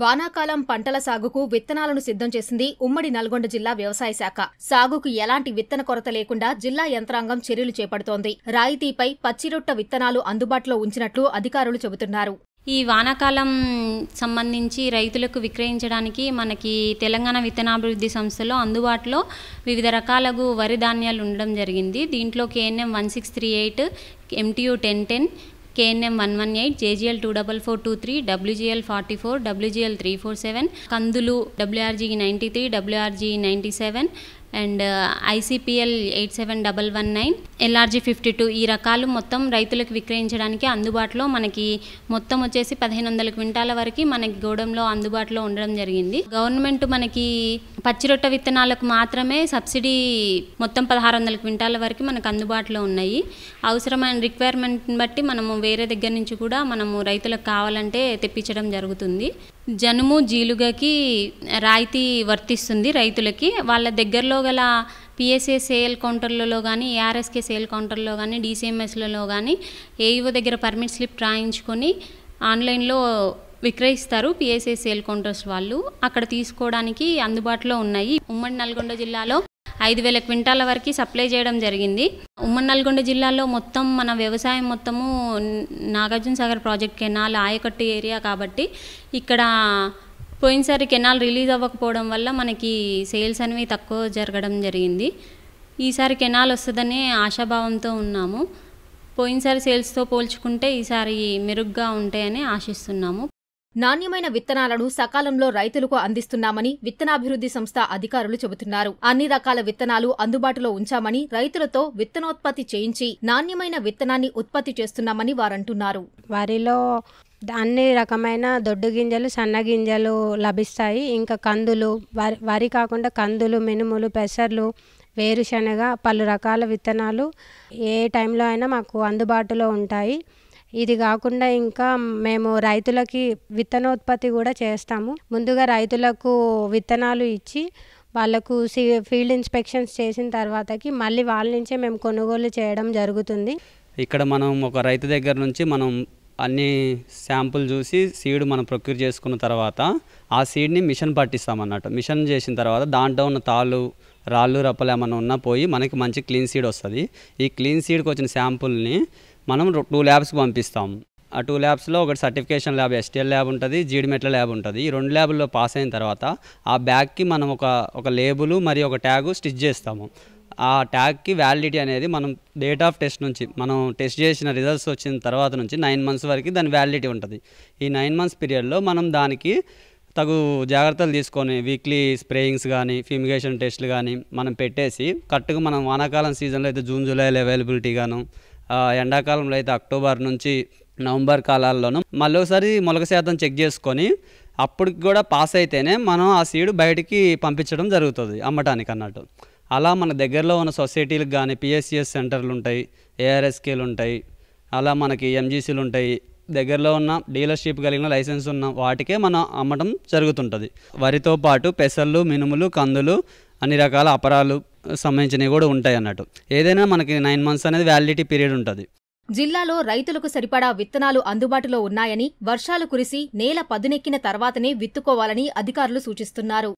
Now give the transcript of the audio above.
వానాకాలం పంటల సాగుకు విత్తనాలను సిద్ధం చేసింది ఉమ్మడి నల్గొండ జిల్లా వ్యవసాయ శాఖ సాగుకు ఎలాంటి విత్తన కొరత లేకుండా జిల్లా యంత్రాంగం చర్యలు చేపడుతోంది రాయితీపై పచ్చిరొట్ట విత్తనాలు అందుబాటులో ఉంచినట్లు అధికారులు చెబుతున్నారు ఈ వానాకాలం సంబంధించి రైతులకు విక్రయించడానికి మనకి తెలంగాణ విత్తనాభివృద్ధి సంస్థలో అందుబాటులో వివిధ రకాలకు వరి ధాన్యాలు ఉండడం జరిగింది దీంట్లో KNM one six three eight MTU ten ten KNM one one eight JGL two double four two three WGL forty four WGL three four seven కందులు WRG ninety three WRG ninety seven and ICPL eight seven double one nine LRG fifty two ఈ రకాలు మొత్తం రైతులకు విక్రయించడానికి అందుబాటులో మనకి మొత్తం వచ్చేసి పదిహేను వందల క్వింటాల వరకు మనకి గోడంలో అందుబాటులో ఉండడం జరిగింది గవర్నమెంట్ మనకి పచ్చి రొట్ట విత్తనాలకు మాత్రమే సబ్సిడీ మొత్తం పదహారు వందల క్వింటాల వరకు మనకు అందుబాటులో ఉన్నాయి అవసరమైన రిక్వైర్మెంట్ని బట్టి మనము వేరే దగ్గర నుంచి కూడా మనము రైతులకు కావాలంటే తెప్పించడం జరుగుతుంది జనుము జీలుగకి రాయితీ వర్తిస్తుంది రైతులకి వాళ్ళ దగ్గరలో గల పిఎస్ఏ సేల్ కౌంటర్లలో కానీ ఏఆర్ఎస్కే సేల్ కౌంటర్లో కానీ డీసీఎంఎస్లలో కానీ ఏఈఓ e దగ్గర పర్మిట్ స్లిప్ రాయించుకొని ఆన్లైన్లో విక్రయిస్తారు పిఎస్ఏ సేల్ కౌంటర్స్ వాళ్ళు అక్కడ తీసుకోవడానికి అందుబాటులో ఉన్నాయి ఉమ్మడి నల్గొండ జిల్లాలో ఐదు వేల క్వింటాల వరకు సప్లై చేయడం జరిగింది ఉమ్మడి నల్గొండ జిల్లాలో మొత్తం మన వ్యవసాయం మొత్తము నాగార్జున సాగర్ ప్రాజెక్ట్ కెనాల్ ఆయకట్టు ఏరియా కాబట్టి ఇక్కడ పోయినసారి కెనాల్ రిలీజ్ అవ్వకపోవడం వల్ల మనకి సేల్స్ అనేవి తక్కువ జరగడం జరిగింది ఈసారి కెనాల్ వస్తుందనే ఆశాభావంతో ఉన్నాము పోయినసారి సేల్స్తో పోల్చుకుంటే ఈసారి మెరుగ్గా ఉంటాయని ఆశిస్తున్నాము నాణ్యమైన విత్తనాలను సకాలంలో రైతులకు అందిస్తున్నామని విత్తనాభివృద్ది సంస్థ అధికారులు చెబుతున్నారు అన్ని రకాల విత్తనాలు అందుబాటులో ఉంచామని రైతులతో విత్తనోత్పత్తి చేయించి నాణ్యమైన విత్తనాన్ని ఉత్పత్తి చేస్తున్నామని వారంటున్నారు వారిలో అన్ని రకమైన దొడ్డు గింజలు సన్న గింజలు లభిస్తాయి ఇంకా కందులు వరి కాకుండా కందులు మినుములు పెసర్లు వేరుశనగ పలు రకాల విత్తనాలు ఏ టైంలో అయినా మాకు అందుబాటులో ఉంటాయి ఇది కాకుండా ఇంకా మేము రైతులకి విత్తనోత్పత్తి కూడా చేస్తాము ముందుగా రైతులకు విత్తనాలు ఇచ్చి వాళ్ళకు సీ ఫీల్డ్ ఇన్స్పెక్షన్స్ చేసిన తర్వాతకి మళ్ళీ వాళ్ళ నుంచే మేము కొనుగోలు చేయడం జరుగుతుంది ఇక్కడ మనం ఒక రైతు దగ్గర నుంచి మనం అన్ని శాంపుల్ చూసి సీడ్ మనం ప్రొక్యూర్ చేసుకున్న తర్వాత ఆ సీడ్ని మిషన్ పట్టిస్తామన్నట్టు మిషన్ చేసిన తర్వాత దాంట్లో ఉన్న తాళ్ళు రాళ్ళు రప్పలు ఏమైనా ఉన్నా పోయి మనకి మంచి క్లీన్ సీడ్ వస్తుంది ఈ క్లీన్ సీడ్కి వచ్చిన శాంపుల్ని మనం టూ ల్యాబ్స్కి పంపిస్తాం ఆ టూ ల్యాబ్స్లో ఒకటి సర్టిఫికేషన్ ల్యాబ్ ఎస్టీఎల్ ల్యాబ్ ఉంటుంది జీడిమెట్ల ల్యాబ్ ఉంటుంది ఈ రెండు ల్యాబ్లో పాస్ అయిన తర్వాత ఆ బ్యాగ్కి మనం ఒక ఒక లేబులు మరియు ఒక ట్యాగు స్టిచ్ చేస్తాము ఆ ట్యాగ్కి వ్యాలిడిటీ అనేది మనం డేట్ ఆఫ్ టెస్ట్ నుంచి మనం టెస్ట్ చేసిన రిజల్ట్స్ వచ్చిన తర్వాత నుంచి నైన్ మంత్స్ వరకు దాని వ్యాలిడిటీ ఉంటుంది ఈ నైన్ మంత్స్ పీరియడ్లో మనం దానికి తగు జాగ్రత్తలు తీసుకొని వీక్లీ స్ప్రేయింగ్స్ కానీ ఫ్యూమిగేషన్ టెస్ట్లు కానీ మనం పెట్టేసి కరెక్ట్గా మనం వానాకాలం సీజన్లో అయితే జూన్ జూలైలో అవైలబిలిటీ గాను ఎండాకాలంలో అయితే అక్టోబర్ నుంచి నవంబర్ కాలాల్లోనూ మళ్ళీ ఒకసారి మొలక శాతం చెక్ చేసుకొని అప్పటికి కూడా పాస్ అయితేనే మనం ఆ సీడ్ బయటికి పంపించడం జరుగుతుంది అమ్మటానికి అన్నట్టు అలా మన దగ్గరలో ఉన్న సొసైటీలకు కానీ పిఎస్సిఎస్ సెంటర్లు ఉంటాయి ఏఆర్ఎస్కేలు ఉంటాయి అలా మనకి ఎంజీసీలు ఉంటాయి దగ్గరలో ఉన్న డీలర్షిప్ కలిగిన లైసెన్స్ ఉన్న వాటికే మనం అమ్మటం జరుగుతుంటుంది వరితో పాటు పెసళ్ళు మినుములు కందులు అన్ని రకాల అపరాలు సంబంధించినవి కూడా ఉంటాయి అన్నట్టు ఏదైనా మనకి నైన్ మంత్స్ అనేది వ్యాలిడిటీ పీరియడ్ ఉంటుంది జిల్లాలో రైతులకు సరిపడా విత్తనాలు అందుబాటులో ఉన్నాయని వర్షాలు కురిసి నేల పదునెక్కిన తర్వాతనే విత్తుకోవాలని అధికారులు సూచిస్తున్నారు